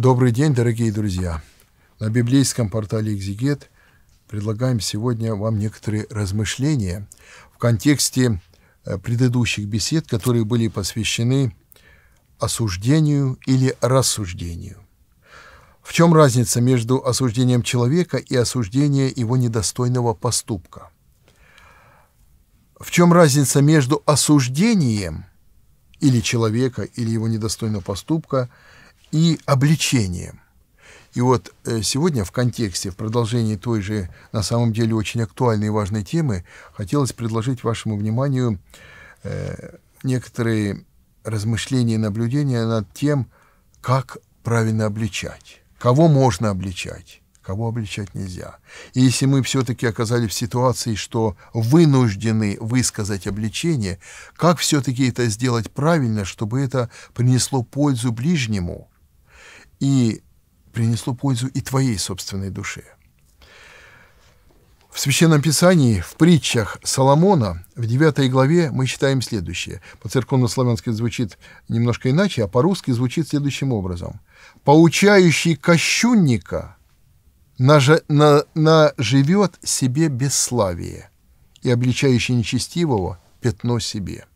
Добрый день, дорогие друзья! На библейском портале «Экзегет» предлагаем сегодня вам некоторые размышления в контексте э, предыдущих бесед, которые были посвящены осуждению или рассуждению. В чем разница между осуждением человека и осуждением его недостойного поступка? В чем разница между осуждением или человека, или его недостойного поступка – и обличением. И вот э, сегодня в контексте, в продолжении той же, на самом деле, очень актуальной и важной темы, хотелось предложить вашему вниманию э, некоторые размышления и наблюдения над тем, как правильно обличать, кого можно обличать, кого обличать нельзя. И если мы все-таки оказались в ситуации, что вынуждены высказать обличение, как все-таки это сделать правильно, чтобы это принесло пользу ближнему – и принесло пользу и твоей собственной душе. В Священном Писании, в притчах Соломона, в 9 главе мы читаем следующее. По-церковно-славянски звучит немножко иначе, а по-русски звучит следующим образом. «Поучающий кощунника нажи, на, наживет себе бесславие, и обличающий нечестивого пятно себе.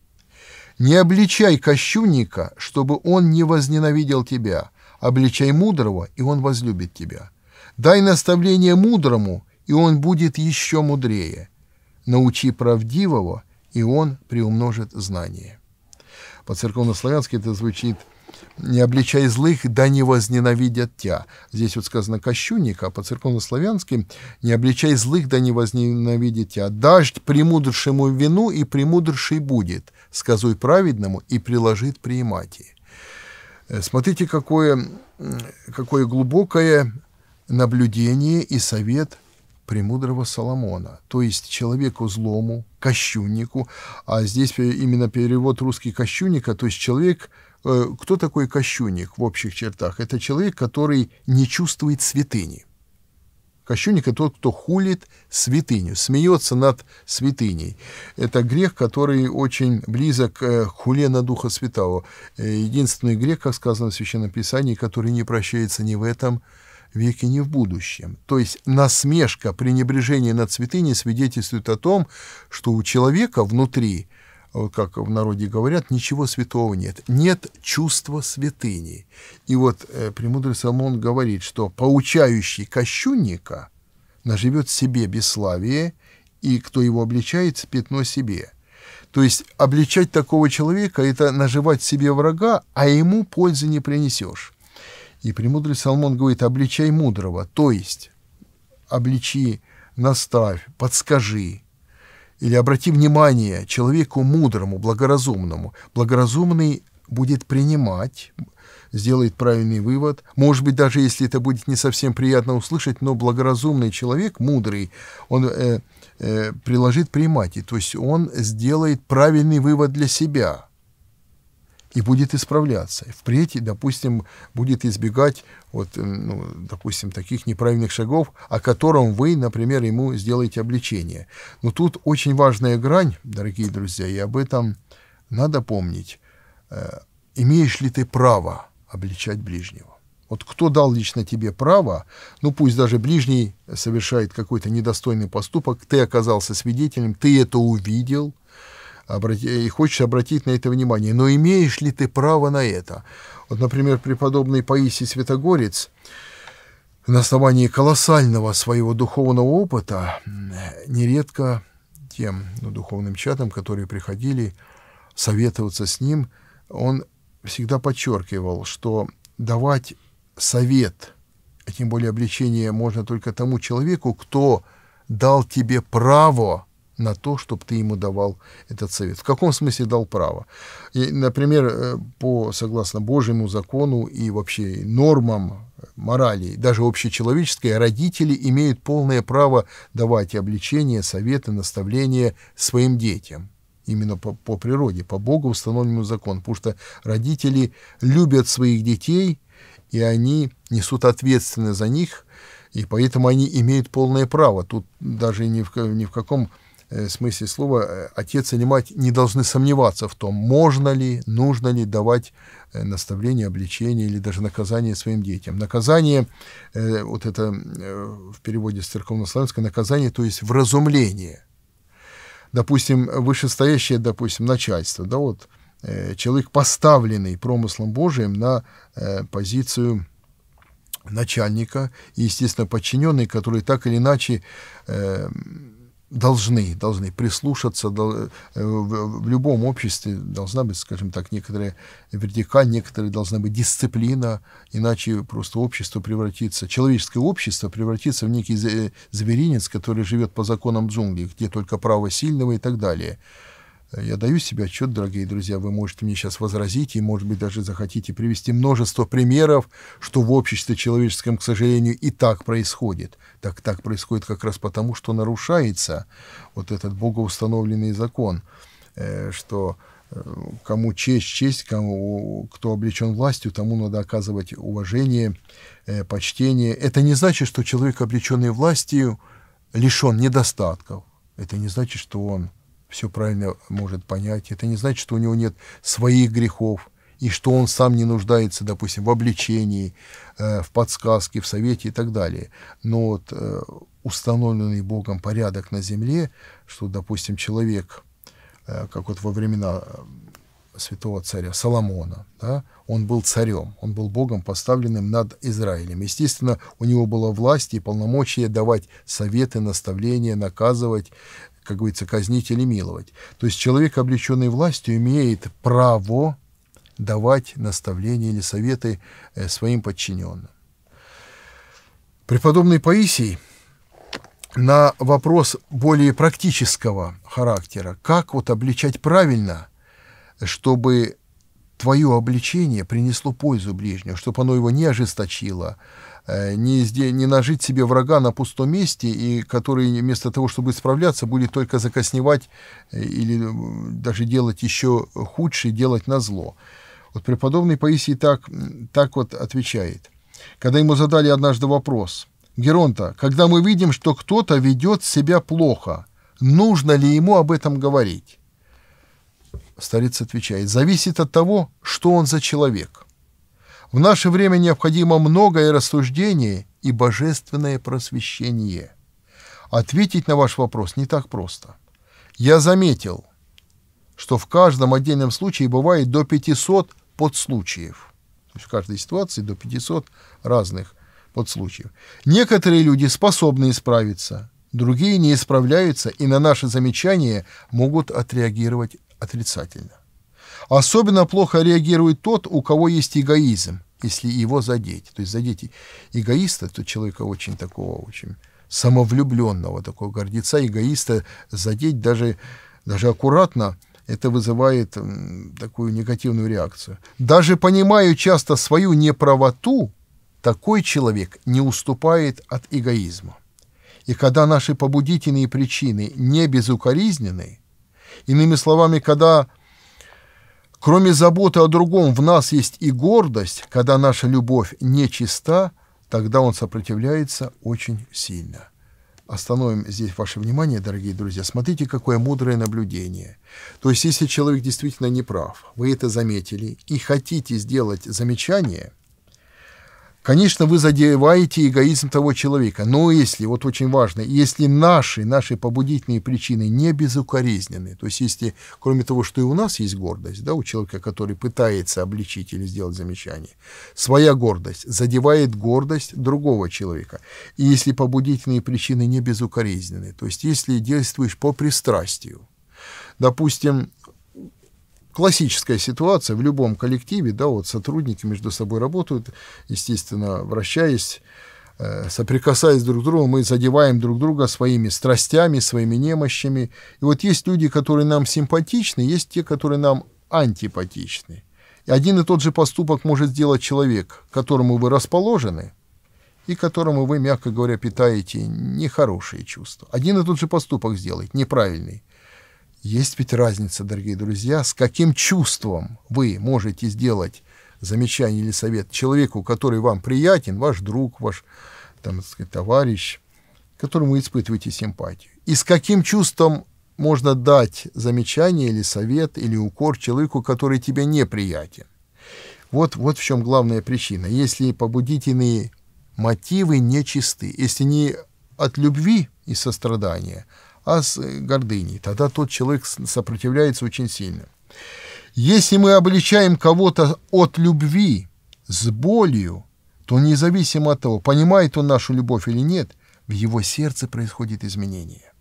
Не обличай кощунника, чтобы он не возненавидел тебя, обличай мудрого, и он возлюбит тебя. Дай наставление мудрому, и он будет еще мудрее. Научи правдивого, и он приумножит знание». По-церковнославянски это звучит «не обличай злых, да не возненавидят тебя». Здесь вот сказано «кощунник», а по-церковнославянски «не обличай злых, да не возненавидят тебя». «Дождь премудршему вину и премудрший будет, сказуй праведному и приложит приимати». Э, смотрите, какое, какое глубокое наблюдение и совет премудрого Соломона, то есть человеку злому, кощуннику, а здесь э, именно перевод русский кощунника, то есть человек, э, кто такой кощунник в общих чертах? Это человек, который не чувствует святыни – Кощунник – это тот, кто хулит святыню, смеется над святыней. Это грех, который очень близок э, к хуле на Духа Святого. Э, единственный грех, как сказано в Священном Писании, который не прощается ни в этом веке, ни в будущем. То есть насмешка, пренебрежение над святыней свидетельствует о том, что у человека внутри – как в народе говорят, ничего святого нет. Нет чувства святыни. И вот э, премудрый Соломон говорит, что поучающий кощунника наживет себе бесславие, и кто его обличает, пятно себе. То есть обличать такого человека – это наживать себе врага, а ему пользы не принесешь. И премудрый Соломон говорит, обличай мудрого, то есть обличи, наставь, подскажи, или обрати внимание, человеку мудрому, благоразумному, благоразумный будет принимать, сделает правильный вывод. Может быть, даже если это будет не совсем приятно услышать, но благоразумный человек, мудрый, он э, э, приложит примати, то есть он сделает правильный вывод для себя – и будет исправляться. Впредь, допустим, будет избегать, вот, ну, допустим, таких неправильных шагов, о котором вы, например, ему сделаете обличение. Но тут очень важная грань, дорогие друзья, и об этом надо помнить. Э, имеешь ли ты право обличать ближнего? Вот кто дал лично тебе право, ну пусть даже ближний совершает какой-то недостойный поступок, ты оказался свидетелем, ты это увидел – и хочешь обратить на это внимание. Но имеешь ли ты право на это? Вот, например, преподобный Паисий Святогорец на основании колоссального своего духовного опыта нередко тем ну, духовным чатам, которые приходили советоваться с ним, он всегда подчеркивал, что давать совет, а тем более обличение можно только тому человеку, кто дал тебе право на то, чтобы ты ему давал этот совет. В каком смысле дал право? И, например, э, по, согласно Божьему закону и вообще нормам морали, даже общечеловеческой, родители имеют полное право давать обличения, советы, наставления своим детям именно по, по природе, по Богу установленному закону, потому что родители любят своих детей, и они несут ответственность за них, и поэтому они имеют полное право. Тут даже ни в, ни в каком Э, смысле слова э, отец или мать не должны сомневаться в том, можно ли, нужно ли давать э, наставление, обличение или даже наказание своим детям. Наказание, вот это в переводе с церковнославянского, наказание, то есть вразумление. Допустим, вышестоящее, допустим, начальство, да, вот человек, поставленный промыслом Божиим на позицию начальника и, естественно, подчиненный, который так или иначе должны, должны прислушаться. Э, в любом обществе должна быть, скажем так, некоторая вертикаль, некоторая должна быть дисциплина, иначе просто общество превратится, человеческое общество превратится в некий э, зверинец, который живет по законам джунглей, где только право сильного и так далее. Я даю себе отчет, дорогие друзья, вы можете мне сейчас возразить и, может быть, даже захотите привести множество примеров, что в обществе человеческом, к сожалению, и так происходит. Так, так происходит как раз потому, что нарушается вот этот богоустановленный закон, э, что э, кому честь, честь, кому, кто облечен властью, тому надо оказывать уважение, э, почтение. Это не значит, что человек, облеченный властью, лишен недостатков. Это не значит, что он все правильно может понять. Это не значит, что у него нет своих грехов, и что он сам не нуждается, допустим, в обличении, э, в подсказке, в совете и так далее. Но вот э, установленный Богом порядок на земле, что, допустим, человек, э, как вот во времена святого царя Соломона. Да? Он был царем, он был Богом, поставленным над Израилем. Естественно, у него была власть и полномочия давать советы, наставления, наказывать, как говорится, казнить или миловать. То есть человек, облеченный властью, имеет право давать наставления или советы э, своим подчиненным. Преподобный Паисий на вопрос более практического характера, как вот обличать правильно, чтобы твое обличение принесло пользу ближнему, чтобы оно его не ожесточило, Э, не, не нажить себе врага на пустом месте, и который вместо того, чтобы исправляться, будет только закосневать э, или э, даже делать еще худше, делать на зло. Вот преподобный Паисий так, так вот отвечает. Когда ему задали однажды вопрос, Геронта, когда мы видим, что кто-то ведет себя плохо, нужно ли ему об этом говорить? Старец отвечает, зависит от того, что он за человек – в наше время необходимо многое рассуждение и божественное просвещение. Ответить на ваш вопрос не так просто. Я заметил, что в каждом отдельном случае бывает до 500 подслучаев. То есть в каждой ситуации до 500 разных подслучаев. Некоторые люди способны исправиться, другие не исправляются и на наши замечания могут отреагировать отрицательно. Особенно плохо реагирует тот, у кого есть эгоизм, если его задеть. То есть задеть эгоиста, то человека очень такого, очень самовлюбленного, такого гордеца, эгоиста, задеть даже, даже аккуратно, это вызывает такую негативную реакцию. Даже понимая часто свою неправоту, такой человек не уступает от эгоизма. И когда наши побудительные причины не безукоризненные, иными словами, когда Кроме заботы о другом, в нас есть и гордость, когда наша любовь нечиста, тогда он сопротивляется очень сильно. Остановим здесь ваше внимание, дорогие друзья. Смотрите, какое мудрое наблюдение. То есть, если человек действительно не прав, вы это заметили и хотите сделать замечание – Конечно, вы задеваете эгоизм того человека, но если, вот очень важно, если наши, наши побудительные причины не безукоризнены, то есть если, кроме того, что и у нас есть гордость, да, у человека, который пытается обличить или сделать замечание, своя гордость задевает гордость другого человека. И если побудительные причины не безукоризнены, то есть если действуешь по пристрастию, допустим, классическая ситуация в любом коллективе, да, вот сотрудники между собой работают, естественно, вращаясь, э, соприкасаясь друг к другу, мы задеваем друг друга своими страстями, своими немощами. И вот есть люди, которые нам симпатичны, есть те, которые нам антипатичны. И один и тот же поступок может сделать человек, к которому вы расположены, и которому вы, мягко говоря, питаете нехорошие чувства. Один и тот же поступок сделает, неправильный. Есть ведь разница, дорогие друзья, с каким чувством вы можете сделать замечание или совет человеку, который вам приятен, ваш друг, ваш там, так сказать, товарищ, которому вы испытываете симпатию. И с каким чувством можно дать замечание или совет или укор человеку, который тебе неприятен. Вот, вот в чем главная причина. Если побудительные мотивы нечисты, если не от любви и сострадания, а с э, гордыней. Тогда тот человек сопротивляется очень сильно. Если мы обличаем кого-то от любви с болью, то независимо от того, понимает он нашу любовь или нет, в его сердце происходит изменение.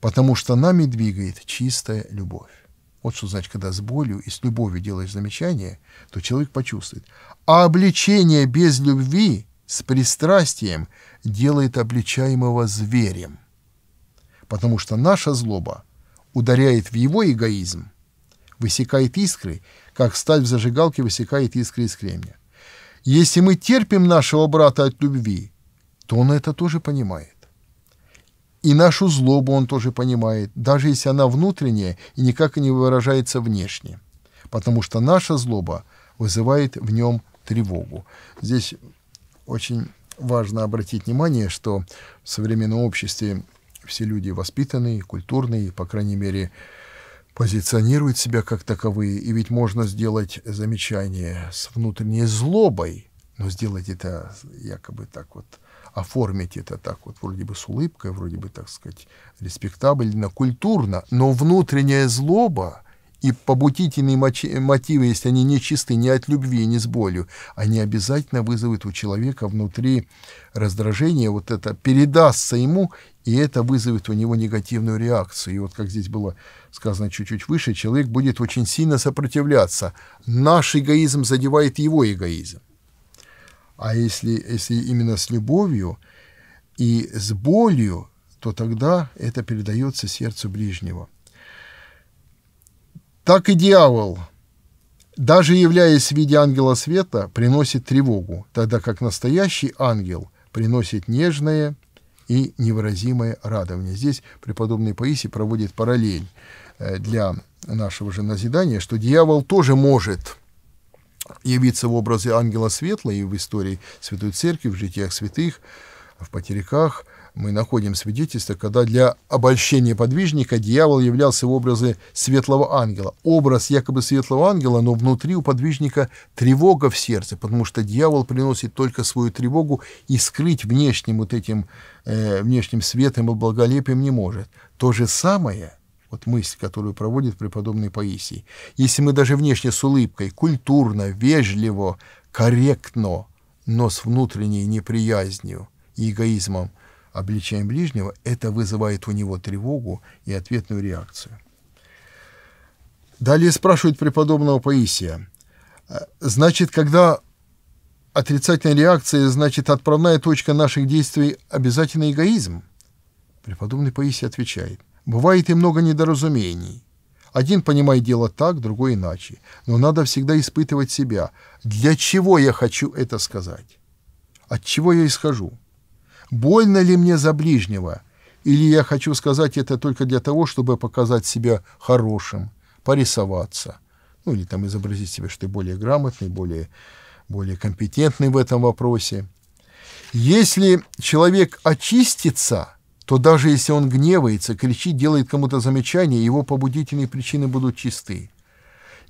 Потому что нами двигает чистая любовь. Вот что значит, когда с болью и с любовью делаешь замечание, то человек почувствует. А обличение без любви с пристрастием делает обличаемого зверем потому что наша злоба ударяет в его эгоизм, высекает искры, как сталь в зажигалке высекает искры из кремня. Если мы терпим нашего брата от любви, то он это тоже понимает. И нашу злобу он тоже понимает, даже если она внутренняя и никак не выражается внешне, потому что наша злоба вызывает в нем тревогу. Здесь очень важно обратить внимание, что в современном обществе все люди воспитанные, культурные, по крайней мере, позиционируют себя как таковые. И ведь можно сделать замечание с внутренней злобой, но сделать это якобы так вот, оформить это так вот вроде бы с улыбкой, вроде бы, так сказать, респектабельно, культурно, но внутренняя злоба — и побудительные мотивы, если они не чисты, не от любви, не с болью, они обязательно вызовут у человека внутри раздражение, вот это передастся ему, и это вызовет у него негативную реакцию. И вот как здесь было сказано чуть-чуть выше, человек будет очень сильно сопротивляться. Наш эгоизм задевает его эгоизм. А если, если именно с любовью и с болью, то тогда это передается сердцу ближнего. Так и дьявол, даже являясь в виде ангела света, приносит тревогу, тогда как настоящий ангел приносит нежное и невыразимое радование. Здесь преподобный Паисий проводит параллель э, для нашего же назидания, что дьявол тоже может явиться в образе ангела светлого и в истории Святой Церкви, в житиях святых, в потеряках – мы находим свидетельство, когда для обольщения подвижника дьявол являлся в образе светлого ангела. Образ якобы светлого ангела, но внутри у подвижника тревога в сердце, потому что дьявол приносит только свою тревогу и скрыть внешним вот этим э, внешним светом и благолепием не может. То же самое – вот мысль, которую проводит преподобный Паисий. Если мы даже внешне с улыбкой, культурно, вежливо, корректно, но с внутренней неприязнью и эгоизмом обличаем ближнего, это вызывает у него тревогу и ответную реакцию. Далее спрашивает преподобного Паисия. «Э, значит, когда отрицательная реакция, значит, отправная точка наших действий обязательно эгоизм? Преподобный Паисий отвечает. Бывает и много недоразумений. Один понимает дело так, другой иначе. Но надо всегда испытывать себя. Для чего я хочу это сказать? От чего я исхожу? больно ли мне за ближнего, или я хочу сказать это только для того, чтобы показать себя хорошим, порисоваться, ну или там изобразить себя, что ты более грамотный, более, более компетентный в этом вопросе. Если человек очистится, то даже если он гневается, кричит, делает кому-то замечание, его побудительные причины будут чисты.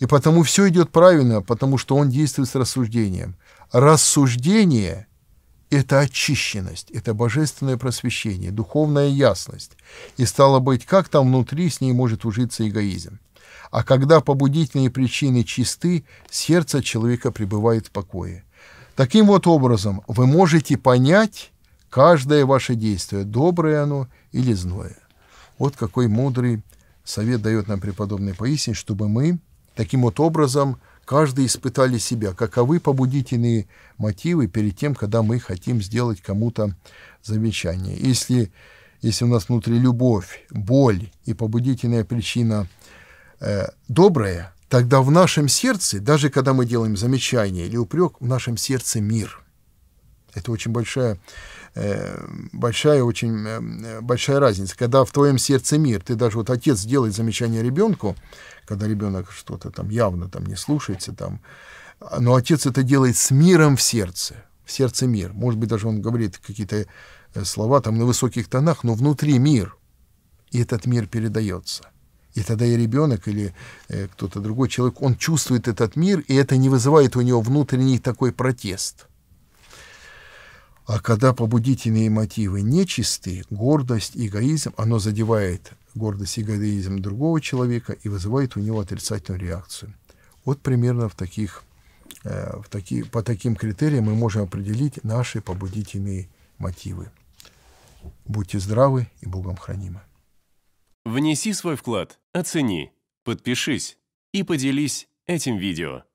И потому все идет правильно, потому что он действует с рассуждением. Рассуждение – это очищенность, это божественное просвещение, духовная ясность. И стало быть, как там внутри с ней может ужиться эгоизм? А когда побудительные причины чисты, сердце человека пребывает в покое. Таким вот образом вы можете понять каждое ваше действие, доброе оно или зное. Вот какой мудрый совет дает нам преподобный Паисий, чтобы мы таким вот образом – Каждый испытали себя, каковы побудительные мотивы перед тем, когда мы хотим сделать кому-то замечание. Если, если у нас внутри любовь, боль и побудительная причина э, добрая, тогда в нашем сердце, даже когда мы делаем замечание или упрек, в нашем сердце мир – это очень большая, э, большая, очень э, большая разница. Когда в твоем сердце мир, ты даже вот отец делает замечание ребенку, когда ребенок что-то там явно там не слушается, там, но отец это делает с миром в сердце, в сердце мир. Может быть, даже он говорит какие-то э, слова там на высоких тонах, но внутри мир. И этот мир передается. И тогда и ребенок или э, кто-то другой человек, он чувствует этот мир, и это не вызывает у него внутренний такой протест – а когда побудительные мотивы нечистые, гордость, эгоизм, оно задевает гордость и эгоизм другого человека и вызывает у него отрицательную реакцию. Вот примерно в таких, э, в таки, по таким критериям мы можем определить наши побудительные мотивы. Будьте здравы и Богом хранимы. Внеси свой вклад, оцени, подпишись и поделись этим видео.